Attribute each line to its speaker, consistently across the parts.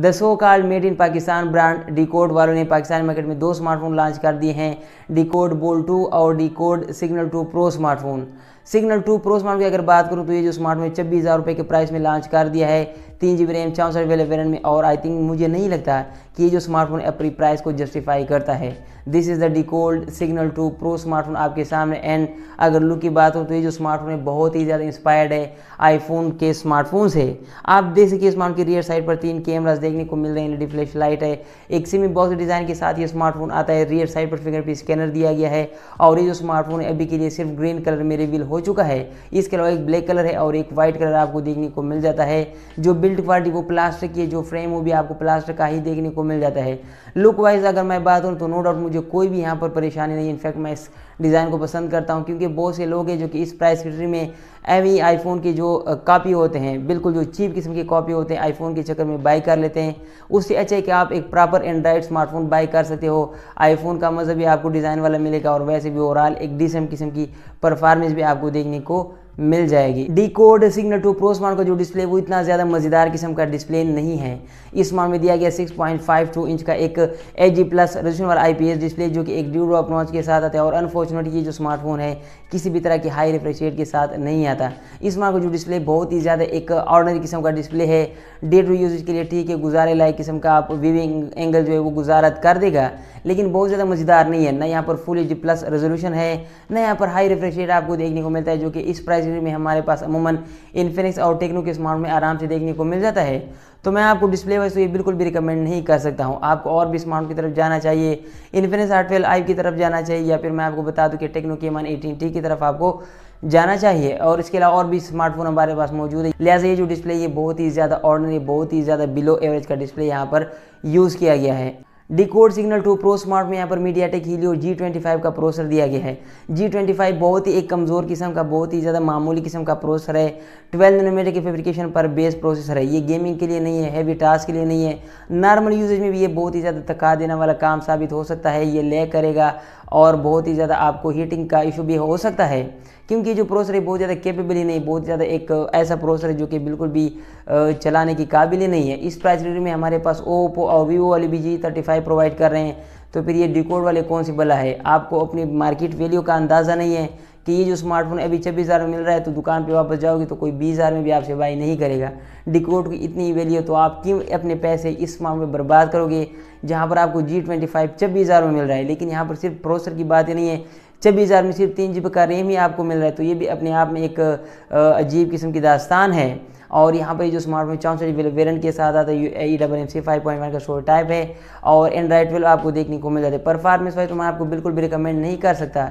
Speaker 1: the so called made in Pakistan brand Dcode वालों ने Pakistan market में दो स्मार्टफोन लॉन्च कर दिए हैं डिकोड बोल टू और Dcode Signal two Pro smartphone Signal two Pro smartphone की अगर बात करूं तो ये जो स्मार्टफोन छब्बीस हज़ार रुपये के प्राइस में लॉन्च कर दिया है तीन जी बी रैम चौंसठ वेले वेरियंट में और आई थिंक मुझे नहीं लगता कि ये जो स्मार्टफोन अपनी प्राइस को जस्टिफाई करता है this is the Dcode Signal two Pro smartphone आपके सामने एंड अगर लुक की बात हो तो ये जो स्मार्टफोन है बहुत ही ज़्यादा इंस्पायर्ड है आईफोन के स्मार्टफोन से आप देख सकिए स्मार्ट की रियर साइड पर तीन कैमराज देखने को मिल रहे हैं फ्लैश लाइट है एक सिमी बॉक्स डिज़ाइन के साथ ये स्मार्टफोन आता है रियर साइड पर फिंगरप्रिंट स्कैनर दिया गया है और ये जो स्मार्टफोन अभी के लिए सिर्फ ग्रीन कलर में रिवील हो चुका है इसके अलावा एक ब्लैक कलर है और एक वाइट कलर आपको देखने को मिल जाता है जो बिल बिल्ड क्वालिटी वो प्लास्टिक की जो फ्रेम वो भी आपको प्लास्टिक का ही देखने को मिल जाता है लुक वाइज अगर मैं बात करूँ तो नो डाउट मुझे कोई भी यहाँ पर परेशानी नहीं इनफैक्ट मैं इस डिज़ाइन को पसंद करता हूँ क्योंकि बहुत से लोग हैं जो कि इस प्राइस कैटेगरी में एम ई आईफोन के जो कापी होते हैं बिल्कुल जो चीप किस्म के कॉपी होते हैं आईफोन के चक्कर में बाई कर लेते हैं उससे अच्छा है कि आप एक प्रॉपर एंड्राइड स्मार्टफोन बाई कर सकते हो आईफोन का मज़ा मतलब भी आपको डिज़ाइन वाला मिलेगा और वैसे भी ओवरऑल एक डिसम किस्म की परफॉर्मेंस भी आपको देखने को मिल जाएगी Dcode Signal two Pro smart का जो डिस्प्ले वो इतना ज़्यादा मज़ेदार किस्म का डिस्प्ले नहीं है इस स्मार्ट में दिया गया 6.52 इंच का एक एच जी प्लस रेजोल्यूशन वाला आईपीएस डिस्प्ले जो कि एक ड्यूरो अपनॉच के साथ आता है और अनफॉर्चुनेटली ये जो स्मार्टफोन है किसी भी तरह की हाई रिफ्रेश रेट के साथ नहीं आता इस स्मार्ट का जो डिस्प्ले बहुत ही ज़्यादा एक ऑर्डनरी किस्म का डिस्प्ले है डे टू यूज के लिए ठीक है गुजारे लायक किस्म का आप व्यूविंग एंगल जो है वो गुजारत कर देगा लेकिन बहुत ज़्यादा मज़ेदार नहीं है ना यहाँ पर फुल एच प्लस रेजोल्यूशन है ना यहाँ पर हाई रिफ्रेश रेट आपको देखने को मिलता है जो कि इस प्राइस में हमारे पास अमूमन इन्फिनिक्स और टेक्नो के स्मार्ट में आराम से देखने को मिल जाता है तो मैं आपको डिस्प्ले वाइज तो ये बिल्कुल भी रिकमेंड नहीं कर सकता हूँ आपको और भी स्मार्ट की तरफ जाना चाहिए इन्फिनिक्स आर ट्वेल्व की तरफ जाना चाहिए या फिर मैं आपको बता दूँ कि टेक्नो के मन एटीन टी की तरफ आपको जाना चाहिए और इसके अलावा और भी स्मार्टफोन हमारे पास मौजूद है लिहाजा ये जो डिस्प्ले ये बहुत ही ज़्यादा ऑर्डनरी बहुत ही ज़्यादा बिलो एवरेज का डिस्प्ले यहाँ पर यूज़ किया गया है Dcode Signal two Pro smart में यहाँ पर MediaTek Helio G twenty five का प्रोसर दिया गया है जी ट्वेंटी फाइव बहुत ही एक कमज़ोर किस्म का बहुत ही ज़्यादा मामूली किस्म का प्रोसेसर है ट्वेल्व नोमीटर के फेब्रिकेशन पर बेस प्रोसेसर है ये गेमिंग के लिए नहीं है हैवी टास्क के लिए नहीं है नॉर्मल यूजेज में भी ये बहुत ही ज़्यादा थका देने वाला काम साबित हो सकता है ये ले करेगा और बहुत ही ज़्यादा आपको हीटिंग का इशू भी हो सकता है क्योंकि जो प्रोसर है बहुत ज़्यादा केपेबल ही नहीं बहुत ज़्यादा एक ऐसा प्रोसर है जो कि बिल्कुल भी चलाने की काबिल ही नहीं है इस प्राइस रेंज में हमारे पास ओप्पो और वीवो वाली भी G thirty five wifi provide कर रहे हैं तो फिर ये डिकोड वाले कौन सी बला है आपको अपनी मार्केट वैल्यू का अंदाज़ा नहीं है कि ये जो स्मार्टफोन अभी छब्बीस हज़ार में मिल रहा है तो दुकान पे वापस जाओगे तो कोई बीस हज़ार में भी आपसे बाई नहीं करेगा डिकोड की इतनी वैल्यू तो आप क्यों अपने पैसे इस मामले में बर्बाद करोगे जहाँ पर आपको जी ट्वेंटी फाइव छब्बीस हज़ार में मिल रहा है लेकिन यहाँ पर सिर्फ प्रोसेसर की बात ही नहीं है छब्बीस हज़ार में सिर्फ तीन जी का रैम ही आपको मिल रहा है तो ये भी अपने आप में एक अजीब किस्म की दास्तान है और यहाँ पर जो स्मार्टफोन चौंसठ वेरियंट के साथ आता है E double M C five point one का शोर टाइप है और एंड्राइड ट्वेल्व आपको देखने को मिल जाता है परफॉर्मेंस वाइज तो मैं आपको बिल्कुल भी रिकमेंड नहीं कर सकता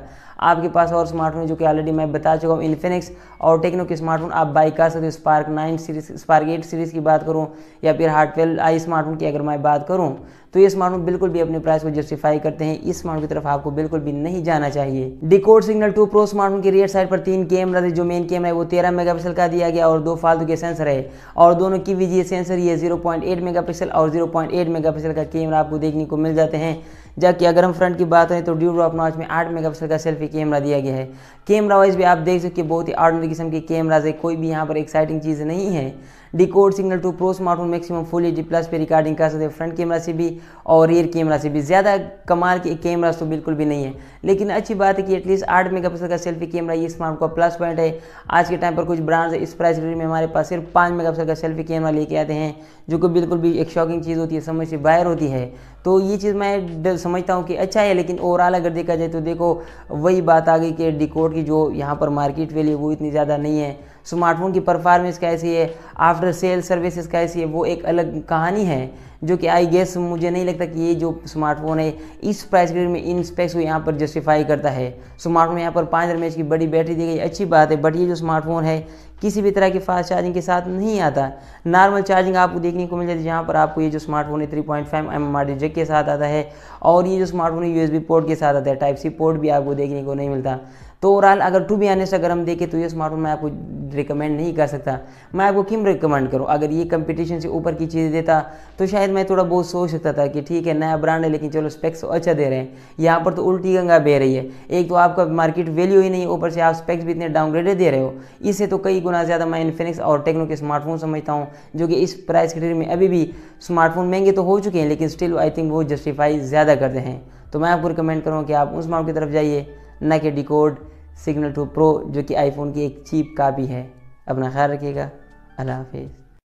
Speaker 1: आपके पास और स्मार्टफोन जो कि ऑलरेडी मैं बता चुका हूँ इन्फिनिक्स और टेक्नो के स्मार्टफोन आप बाई कर सकते हो Spark nine series Spark eight series की बात करूँ या फिर हार्ट ट्वेल्व आई स्मार्टफोन की अगर मैं बात करूँ तो ये स्मार्टफोन बिल्कुल भी अपने प्राइस को जस्टिफाई करते हैं इस स्मार्टफोन की तरफ आपको बिल्कुल भी नहीं जाना चाहिए Dcode Signal two Pro smartphone की रियर साइड पर तीन कैमरा जो मेन कैमरा है वो तेरह मेगापिक्सल का दिया गया और दो फालतू के सेंसर है और दोनों की वीजीए सेंसर ये 0.8 मेगापिक्सल और 0.8 मेगापिक्सल का कैमरा आपको देखने को मिल जाते हैं जबकि अगर हम फ्रंट की बात करें तो ड्यू ड्रॉप नॉच में आठ मेगापिक्सल का सेल्फी कैमरा दिया गया है कैमरा वाइज भी आप देख सकते बहुत ही ऑर्डनरी किस्म के कैमराज है कोई भी यहाँ पर एक्साइटिंग चीज़ नहीं है Dcode Signal two Pro smartphone maximum full H plus पे रिकॉर्डिंग कर सकते हैं फ्रंट कैमरा से भी और रियर कैमरा से भी ज़्यादा कमाल के कैमरा तो बिल्कुल भी नहीं है लेकिन अच्छी बात है कि एटलीस्ट आठ मेगापिक्सल का सेल्फी कैमरा ये स्मार्टफोन का प्लस पॉइंट है आज के टाइम पर कुछ ब्रांड्स इस प्राइस रेंज में हमारे पास सिर्फ पाँच पिक्सल का सेल्फी कैमरा लेके आते हैं जो कि बिल्कुल भी एक शॉकिंग चीज़ होती है समझ से बाहर होती है तो ये चीज़ मैं समझता हूँ कि अच्छा है लेकिन ओवरऑल अगर देखा जाए तो देखो वही बात आ गई कि डिकोड की जो यहाँ पर मार्केट वैल्यू वो इतनी ज़्यादा नहीं है स्मार्टफोन की परफॉर्मेंस कैसी है आफ्टर सेल सर्विसेज कैसी है वो एक अलग कहानी है जो कि आई गेस मुझे नहीं लगता कि ये जो स्मार्टफोन है इस प्राइस ग्रेड में इन स्पेक्स को यहाँ पर जस्टिफाई करता है स्मार्टफोन यहाँ पर पाँच हज़ार एम की बड़ी बैटरी दी गई अच्छी बात है बट ये जो स्मार्टफोन है किसी भी तरह की फास्ट चार्जिंग के साथ नहीं आता नॉर्मल चार्जिंग आपको देखने को मिल जाती है जहाँ पर आपको ये जो स्मार्टफोन है three point five M M jack के साथ आता है और ये जो स्मार्टफोन है यू पोर्ट के साथ आता है टाइप सी पोर्ट भी आपको देखने को नहीं मिलता तो ओवरऑल अगर टू बी से अगर हम देखें तो ये स्मार्टफोन मैं आपको रिकमेंड नहीं कर सकता मैं आपको क्यों रिकमेंड करूँ अगर ये कंपटीशन से ऊपर की चीज़ देता तो शायद मैं थोड़ा बहुत सोच सकता था कि ठीक है नया ब्रांड है लेकिन चलो स्पेक्स तो अच्छा दे रहे हैं यहाँ पर तो उल्टी गंगा बह रही है एक तो आपका मार्केट वैल्यू ही नहीं ऊपर से आप स्पेक्स भी इतने डाउनग्रेडेड दे रहे हो इससे तो कई गुना ज़्यादा मैं इन्फिनिक्स और टेक्नो के स्मार्टफोन समझता हूँ जो कि इस प्राइस कैटेगरी में अभी भी स्मार्टफोन महंगे तो हो चुके हैं लेकिन स्टिल आई थिंक वो जस्टिफाई ज़्यादा करते हैं तो मैं आपको रिकमेंड करूँगा कि आप उस स्मार्ट की तरफ जाइए ना कि डिकोड सिग्नल टू प्रो जो कि आईफोन की एक चीप कापी है अपना ख्याल रखिएगा अल्लाह हाफिज़